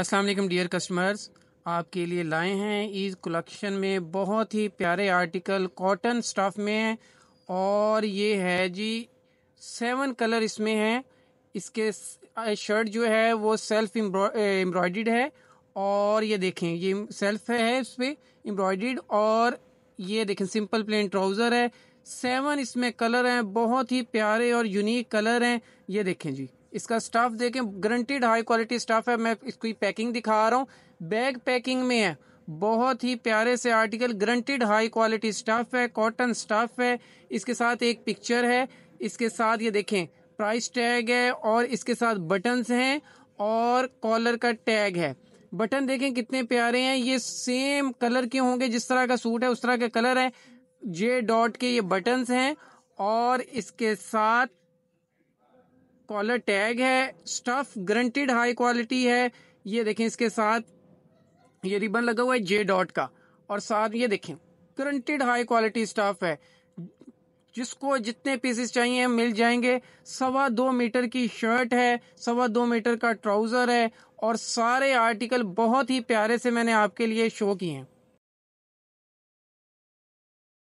अस्सलाम वालेकुम dear customers आपके लिए लाए हैं इस कलेक्शन में बहुत ही प्यारे आर्टिकल कॉटन स्टफ में है और ये है जी सेवन कलर इसमें है इसके शर्ट जो है वो सेल्फ एम्ब्रॉयड है और ये देखें ये सेल्फ है इस पर एम्ब्रॉयड और ये देखें सिंपल प्लेन ट्राउज़र है सेवन इसमें कलर हैं बहुत ही प्यारे और यूनिक कलर हैं ये देखें जी इसका स्टाफ देखें ग्रंटेड हाई क्वालिटी स्टाफ है मैं इसकी पैकिंग दिखा रहा हूँ बैग पैकिंग में है बहुत ही प्यारे से article guaranteed high quality stuff है कॉटन स्टाफ है इसके साथ एक पिक्चर है इसके साथ ये देखें प्राइस टैग है और इसके साथ बटन्स हैं और कॉलर का टैग है बटन देखें कितने प्यारे हैं ये सेम कलर के होंगे जिस तरह का सूट है उस तरह का कलर है जे डॉट के ये बटन्स हैं और इसके साथ कॉलर टैग है स्टफ ग्रंटेड हाई क्वालिटी है ये देखें इसके साथ ये रिबन लगा हुआ है जे डॉट का और साथ ये देखें ग्रंटेड हाई क्वालिटी स्टफ है जिसको जितने पीसेस चाहिए मिल जाएंगे सवा दो मीटर की शर्ट है सवा दो मीटर का ट्राउज़र है और सारे आर्टिकल बहुत ही प्यारे से मैंने आपके लिए शो किए हैं